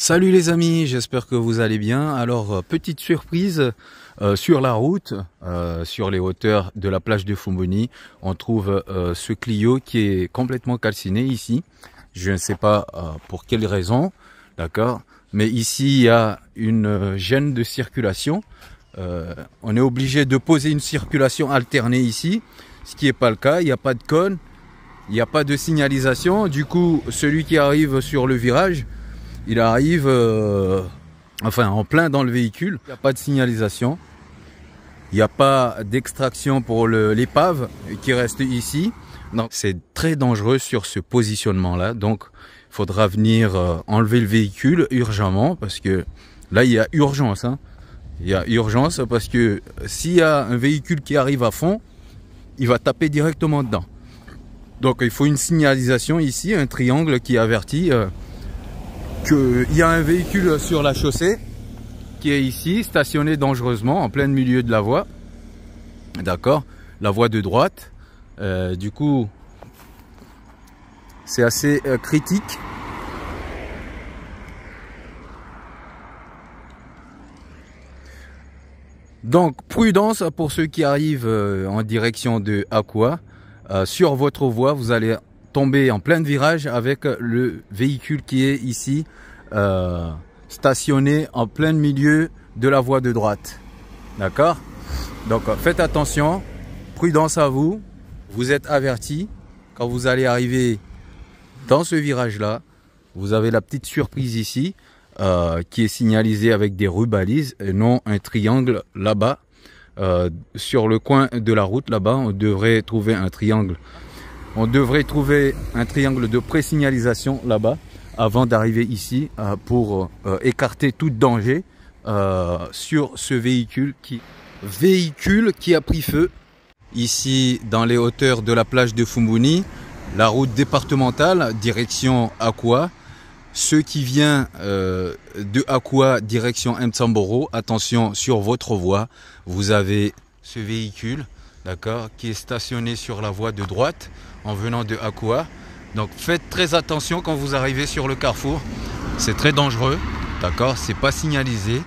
Salut les amis, j'espère que vous allez bien. Alors, euh, petite surprise, euh, sur la route, euh, sur les hauteurs de la plage de Fumboni, on trouve ce Clio qui est complètement calciné ici. Je ne sais pas pour quelle raison, d'accord Mais ici, il y a une gêne de circulation. on est obligé de poser une circulation alternée ici, ce qui n'est pas le cas. Il n'y a pas de cône, il n'y a pas de signalisation. Du coup, celui qui arrive sur le virage il arrive, euh, enfin, en plein dans le véhicule. Il n'y a pas de signalisation. Il n'y a pas d'extraction pour l'épave qui reste ici. c'est très dangereux sur ce positionnement-là. Donc, il faudra venir euh, enlever le véhicule urgemment parce que là, il y a urgence. Hein. Il y a urgence parce que s'il y a un véhicule qui arrive à fond, il va taper directement dedans. Donc, il faut une signalisation ici, un triangle qui avertit. Euh, il y a un véhicule sur la chaussée qui est ici, stationné dangereusement en plein milieu de la voie. D'accord La voie de droite. Euh, du coup, c'est assez euh, critique. Donc, prudence pour ceux qui arrivent euh, en direction de Aqua. sur votre voie, vous allez tomber en plein virage avec le véhicule qui est ici euh, stationné en plein milieu de la voie de droite. D'accord Donc faites attention, prudence à vous, vous êtes averti. Quand vous allez arriver dans ce virage-là, vous avez la petite surprise ici euh, qui est signalisée avec des rubalises et non un triangle là-bas. Euh, sur le coin de la route là-bas, on devrait trouver un triangle on devrait trouver un triangle de présignalisation là-bas avant d'arriver ici euh, pour euh, écarter tout danger euh, sur ce véhicule qui, véhicule qui a pris feu ici dans les hauteurs de la plage de Fumbuni, la route départementale direction Aqua. Ce qui vient de Aqua direction Mtsamboro, attention sur votre voie, vous avez ce véhicule d'accord, qui est stationné sur la voie de droite en venant de Akua. Donc faites très attention quand vous arrivez sur le carrefour. C'est très dangereux, d'accord C'est pas signalisé.